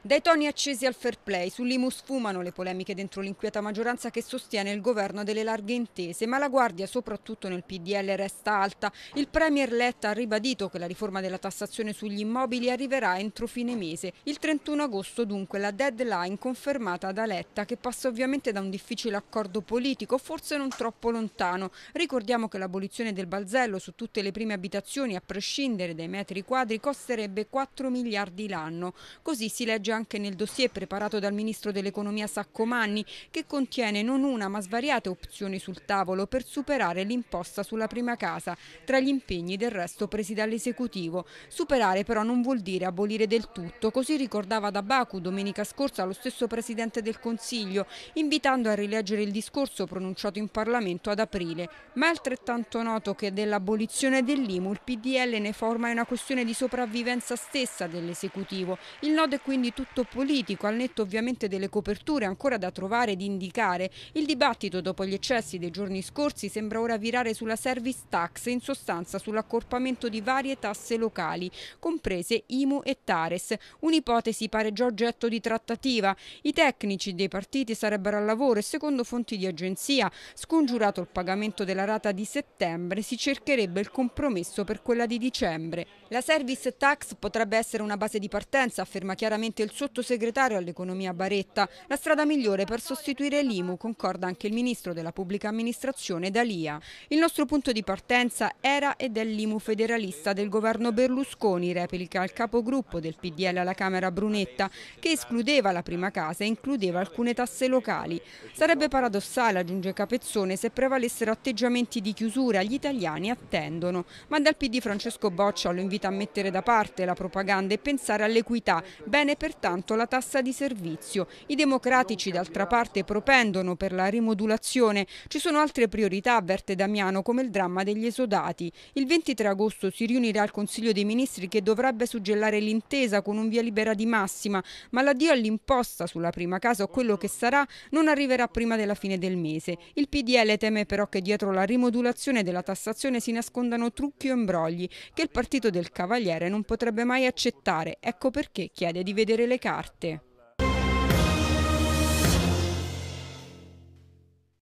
Dai toni accesi al fair play, sull'Imus fumano le polemiche dentro l'inquieta maggioranza che sostiene il governo delle larghe intese, ma la guardia soprattutto nel PDL resta alta. Il Premier Letta ha ribadito che la riforma della tassazione sugli immobili arriverà entro fine mese. Il 31 agosto dunque la deadline confermata da Letta che passa ovviamente da un difficile accordo politico, forse non troppo lontano. Ricordiamo che l'abolizione del balzello su tutte le prime abitazioni, a prescindere dai metri quadri, costerebbe 4 miliardi l'anno. Così si legge legge anche nel dossier preparato dal ministro dell'economia Saccomanni che contiene non una ma svariate opzioni sul tavolo per superare l'imposta sulla prima casa, tra gli impegni del resto presi dall'esecutivo. Superare però non vuol dire abolire del tutto, così ricordava da Baku domenica scorsa lo stesso Presidente del Consiglio, invitando a rileggere il discorso pronunciato in Parlamento ad aprile. Ma è altrettanto noto che dell'abolizione dell'IMU il PDL ne forma una questione di sopravvivenza stessa dell'esecutivo. Il nodo è quindi tutto politico, al netto ovviamente delle coperture ancora da trovare ed indicare. Il dibattito dopo gli eccessi dei giorni scorsi sembra ora virare sulla service tax, in sostanza sull'accorpamento di varie tasse locali, comprese IMU e Tares. Un'ipotesi pare già oggetto di trattativa. I tecnici dei partiti sarebbero al lavoro e secondo fonti di agenzia, scongiurato il pagamento della rata di settembre, si cercherebbe il compromesso per quella di dicembre. La service tax potrebbe essere una base di partenza, afferma chiaramente il il sottosegretario all'economia Baretta. La strada migliore per sostituire l'IMU, concorda anche il ministro della pubblica amministrazione Dalia. Il nostro punto di partenza era ed è l'IMU federalista del governo Berlusconi, replica il capogruppo del PDL alla Camera Brunetta, che escludeva la prima casa e includeva alcune tasse locali. Sarebbe paradossale, aggiunge Capezzone, se prevalessero atteggiamenti di chiusura, gli italiani attendono. Ma dal PD Francesco Boccia lo invita a mettere da parte la propaganda e pensare all'equità, bene per soltanto la tassa di servizio. I democratici d'altra parte propendono per la rimodulazione. Ci sono altre priorità, avverte Damiano, come il dramma degli esodati. Il 23 agosto si riunirà il Consiglio dei Ministri che dovrebbe suggellare l'intesa con un via libera di massima, ma l'addio all'imposta sulla prima casa o quello che sarà non arriverà prima della fine del mese. Il PDL teme però che dietro la rimodulazione della tassazione si nascondano trucchi o imbrogli che il partito del Cavaliere non potrebbe mai accettare. Ecco perché chiede di vedere le carte.